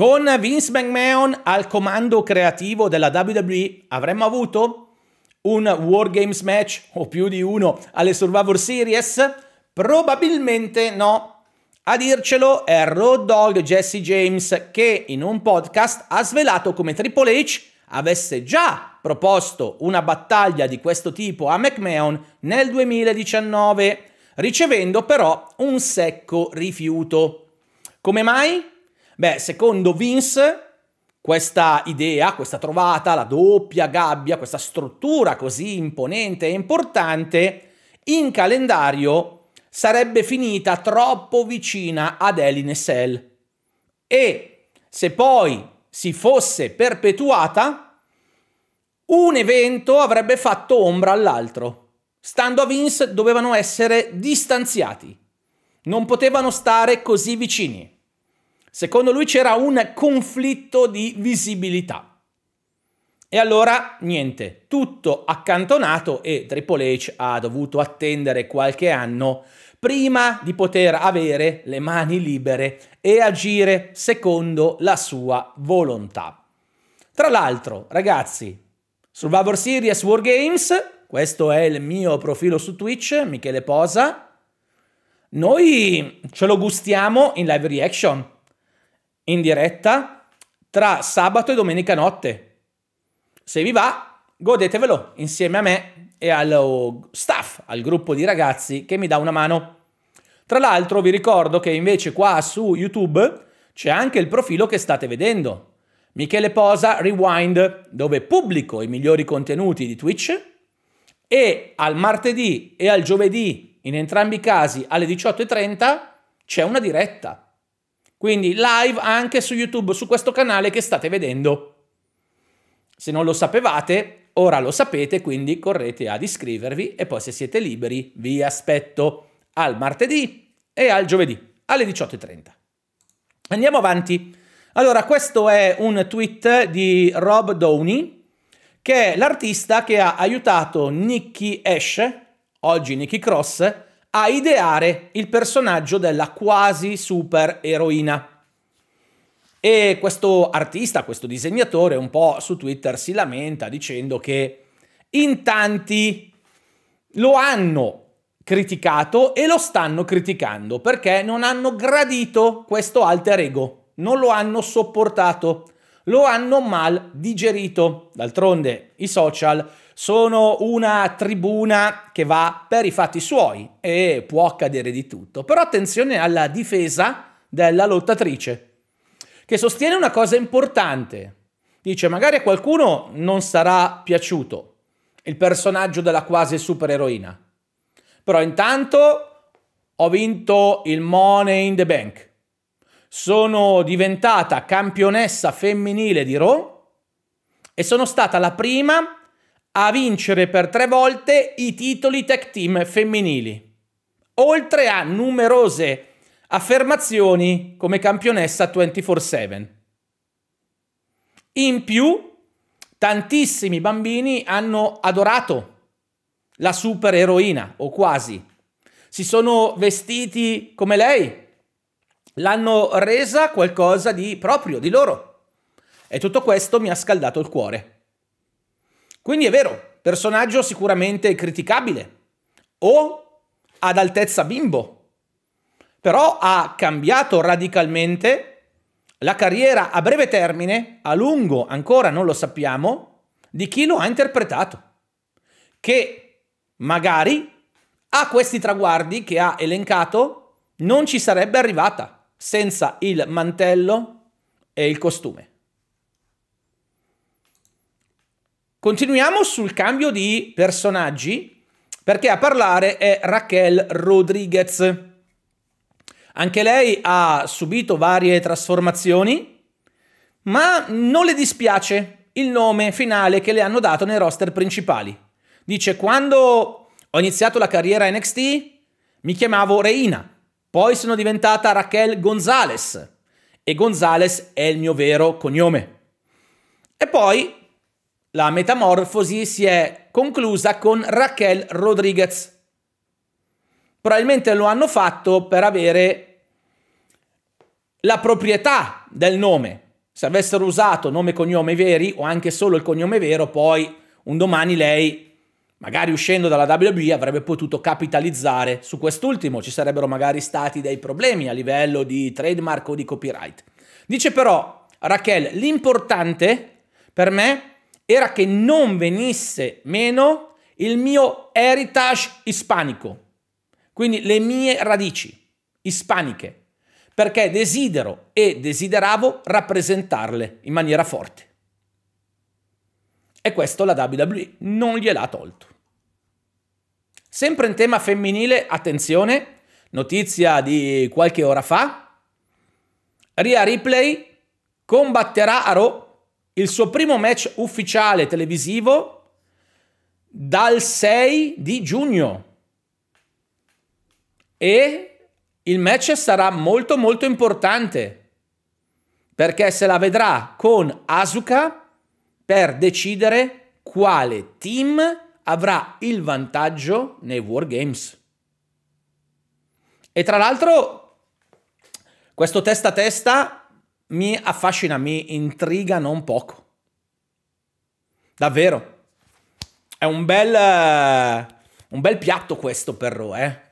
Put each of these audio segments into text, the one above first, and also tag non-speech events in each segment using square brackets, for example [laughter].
Con Vince McMahon al comando creativo della WWE avremmo avuto un Wargames match o più di uno alle Survivor Series? Probabilmente no. A dircelo è Road Dog Jesse James che in un podcast ha svelato come Triple H avesse già proposto una battaglia di questo tipo a McMahon nel 2019, ricevendo però un secco rifiuto. Come mai? Beh, secondo Vince, questa idea, questa trovata, la doppia gabbia, questa struttura così imponente e importante, in calendario sarebbe finita troppo vicina ad Elin e Sell. E se poi si fosse perpetuata, un evento avrebbe fatto ombra all'altro. Stando a Vince dovevano essere distanziati, non potevano stare così vicini. Secondo lui c'era un conflitto di visibilità. E allora niente, tutto accantonato e Triple H ha dovuto attendere qualche anno prima di poter avere le mani libere e agire secondo la sua volontà. Tra l'altro, ragazzi, Survivor Series War Games, questo è il mio profilo su Twitch, Michele Posa. Noi ce lo gustiamo in live reaction in diretta tra sabato e domenica notte. Se vi va, godetevelo insieme a me e allo oh, staff, al gruppo di ragazzi che mi dà una mano. Tra l'altro vi ricordo che invece qua su YouTube c'è anche il profilo che state vedendo, Michele Posa Rewind, dove pubblico i migliori contenuti di Twitch e al martedì e al giovedì, in entrambi i casi alle 18.30, c'è una diretta. Quindi live anche su YouTube, su questo canale che state vedendo. Se non lo sapevate, ora lo sapete, quindi correte ad iscrivervi e poi se siete liberi vi aspetto al martedì e al giovedì alle 18.30. Andiamo avanti. Allora, questo è un tweet di Rob Downey, che è l'artista che ha aiutato Nicky Ash, oggi Nicky Cross, a ideare il personaggio della quasi supereroina. E questo artista, questo disegnatore, un po' su Twitter si lamenta dicendo che in tanti lo hanno criticato e lo stanno criticando perché non hanno gradito questo alter ego, non lo hanno sopportato, lo hanno mal digerito. D'altronde i social sono una tribuna che va per i fatti suoi e può accadere di tutto. Però attenzione alla difesa della lottatrice, che sostiene una cosa importante. Dice, magari a qualcuno non sarà piaciuto il personaggio della quasi supereroina, però intanto ho vinto il Money in the Bank. Sono diventata campionessa femminile di Raw e sono stata la prima a vincere per tre volte i titoli tech team femminili, oltre a numerose affermazioni come campionessa 24/7. In più, tantissimi bambini hanno adorato la supereroina, o quasi. Si sono vestiti come lei, l'hanno resa qualcosa di proprio, di loro. E tutto questo mi ha scaldato il cuore. Quindi è vero, personaggio sicuramente criticabile o ad altezza bimbo, però ha cambiato radicalmente la carriera a breve termine, a lungo ancora non lo sappiamo, di chi lo ha interpretato, che magari a questi traguardi che ha elencato non ci sarebbe arrivata senza il mantello e il costume. Continuiamo sul cambio di personaggi perché a parlare è Raquel Rodriguez. Anche lei ha subito varie trasformazioni, ma non le dispiace il nome finale che le hanno dato nei roster principali. Dice quando ho iniziato la carriera NXT mi chiamavo Reina, poi sono diventata Raquel Gonzalez e Gonzalez è il mio vero cognome. E poi la metamorfosi si è conclusa con Raquel Rodriguez. Probabilmente lo hanno fatto per avere la proprietà del nome. Se avessero usato nome e cognome veri o anche solo il cognome vero, poi un domani lei, magari uscendo dalla WWE, avrebbe potuto capitalizzare su quest'ultimo. Ci sarebbero magari stati dei problemi a livello di trademark o di copyright. Dice però Raquel, l'importante per me è era che non venisse meno il mio heritage ispanico, quindi le mie radici ispaniche, perché desidero e desideravo rappresentarle in maniera forte. E questo la WWE non gliel'ha tolto. Sempre in tema femminile, attenzione, notizia di qualche ora fa, Ria Ripley combatterà a Raw il suo primo match ufficiale televisivo dal 6 di giugno. E il match sarà molto molto importante perché se la vedrà con Asuka per decidere quale team avrà il vantaggio nei War Games. E tra l'altro questo testa a testa mi affascina, mi intriga non poco. Davvero. È un bel, eh, un bel piatto questo per Roe. Eh?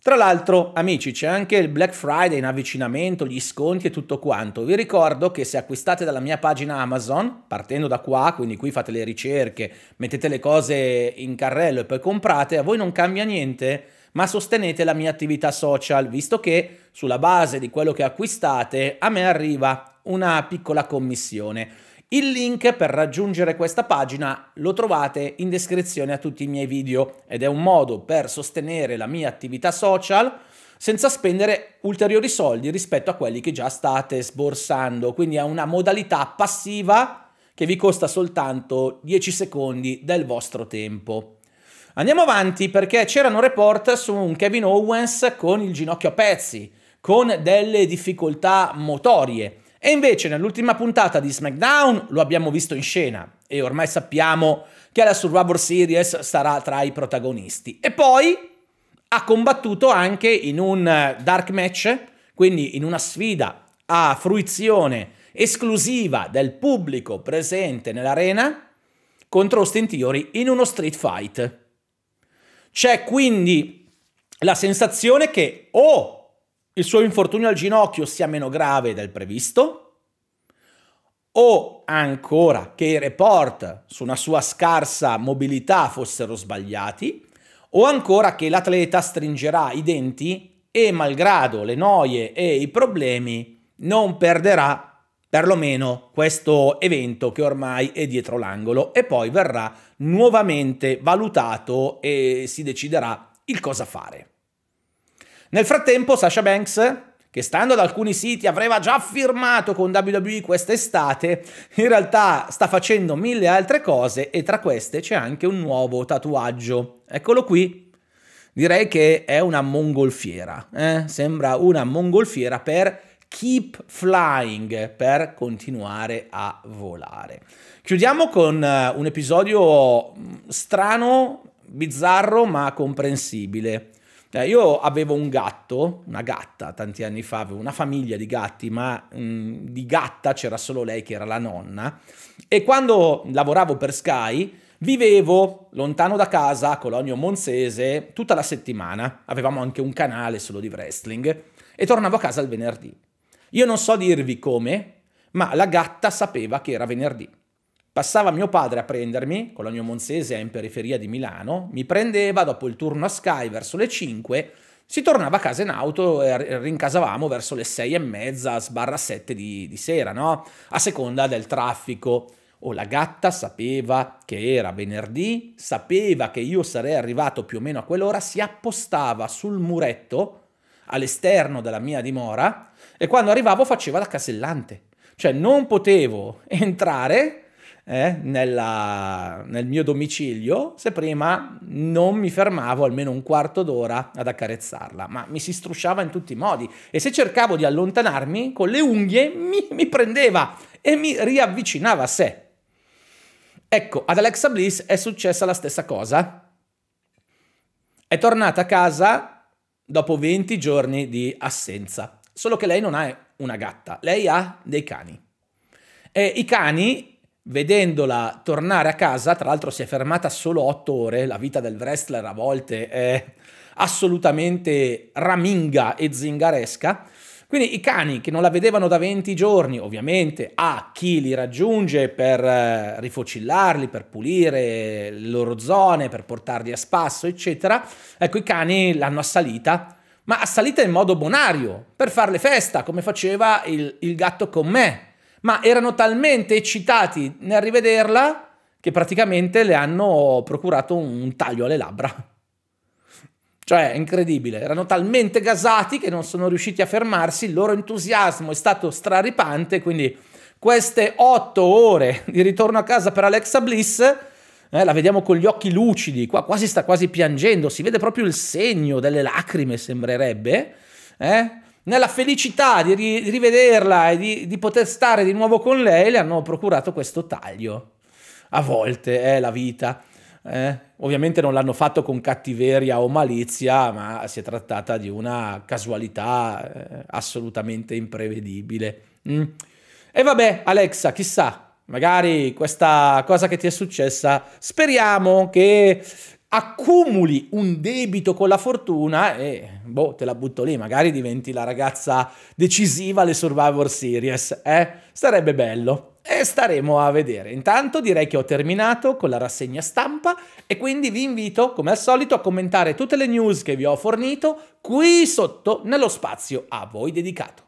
Tra l'altro, amici, c'è anche il Black Friday in avvicinamento, gli sconti e tutto quanto. Vi ricordo che se acquistate dalla mia pagina Amazon, partendo da qua, quindi qui fate le ricerche, mettete le cose in carrello e poi comprate, a voi non cambia niente ma sostenete la mia attività social, visto che sulla base di quello che acquistate a me arriva una piccola commissione. Il link per raggiungere questa pagina lo trovate in descrizione a tutti i miei video ed è un modo per sostenere la mia attività social senza spendere ulteriori soldi rispetto a quelli che già state sborsando, quindi è una modalità passiva che vi costa soltanto 10 secondi del vostro tempo. Andiamo avanti perché c'erano report su un Kevin Owens con il ginocchio a pezzi, con delle difficoltà motorie. E invece nell'ultima puntata di SmackDown lo abbiamo visto in scena e ormai sappiamo che alla Survivor Series sarà tra i protagonisti. E poi ha combattuto anche in un eh, dark match, quindi in una sfida a fruizione esclusiva del pubblico presente nell'arena contro Austin Theory in uno street fight. C'è quindi la sensazione che o il suo infortunio al ginocchio sia meno grave del previsto, o ancora che i report su una sua scarsa mobilità fossero sbagliati, o ancora che l'atleta stringerà i denti e malgrado le noie e i problemi non perderà perlomeno questo evento che ormai è dietro l'angolo e poi verrà nuovamente valutato e si deciderà il cosa fare. Nel frattempo Sasha Banks, che stando ad alcuni siti avrebbe già firmato con WWE quest'estate, in realtà sta facendo mille altre cose e tra queste c'è anche un nuovo tatuaggio. Eccolo qui. Direi che è una mongolfiera, eh? sembra una mongolfiera per Keep Flying per continuare a volare. Chiudiamo con eh, un episodio mm, strano, bizzarro ma comprensibile. Eh, io avevo un gatto, una gatta tanti anni fa, avevo una famiglia di gatti, ma mh, mm, di gatta c'era solo lei che era la nonna. E quando lavoravo per Sky, Vivevo lontano da casa, a Colonio Monzese, tutta la settimana. Avevamo anche un canale solo di wrestling e tornavo a casa il venerdì. Io non so dirvi come, ma la gatta sapeva che era venerdì. Passava mio padre a prendermi, con la mia Monzese è in periferia di Milano, mi prendeva dopo il turno a Sky verso le 5, si tornava a casa in auto e rincasavamo verso le 6 e mezza, sbarra 7 di, di sera, no? A seconda del traffico. O la gatta sapeva che era venerdì, sapeva che io sarei arrivato più o meno a quell'ora, si appostava sul muretto all'esterno della mia dimora e quando arrivavo faceva la casellante. Cioè non potevo [laughs] entrare eh, nella, nel mio domicilio se prima non mi fermavo almeno un quarto d'ora ad accarezzarla, ma mi si strusciava in tutti i modi e se cercavo di allontanarmi con le unghie mi, mi prendeva e mi riavvicinava a sé. Ecco, ad Alexa Bliss è successa la stessa cosa. È tornata a casa dopo 20 giorni di assenza. Solo che lei non ha una gatta, lei ha dei cani. E i cani, vedendola tornare a casa, tra l'altro si è fermata solo 8 ore, la vita del wrestler a volte è assolutamente raminga e zingaresca, quindi i cani che non la vedevano da 20 giorni, ovviamente a chi li raggiunge per eh, rifocillarli, per pulire le loro zone, per portarli a spasso, eccetera, ecco i cani l'hanno assalita, ma assalita in modo bonario, per farle festa, come faceva il, il gatto con me. Ma erano talmente eccitati nel rivederla che praticamente le hanno procurato un taglio alle labbra. Cioè, è incredibile, erano talmente gasati che non sono riusciti a fermarsi, il loro entusiasmo è stato straripante, quindi queste otto ore di ritorno a casa per Alexa Bliss, eh, la vediamo con gli occhi lucidi, qua quasi sta quasi piangendo, si vede proprio il segno delle lacrime, sembrerebbe, eh? nella felicità di, ri rivederla e di, di poter stare di nuovo con lei, le hanno procurato questo taglio. A volte è eh, la vita. Eh? Ovviamente non l'hanno fatto con cattiveria o malizia, ma si è trattata di una casualità eh, assolutamente imprevedibile. Mm. E vabbè, Alexa, chissà, magari questa cosa che ti è successa, speriamo che accumuli un debito con la fortuna e boh, te la butto lì, magari diventi la ragazza decisiva alle Survivor Series, eh? Sarebbe bello e staremo a vedere. Intanto direi che ho terminato con la rassegna stampa e quindi vi invito, come al solito, a commentare tutte le news che vi ho fornito qui sotto nello spazio a voi dedicato.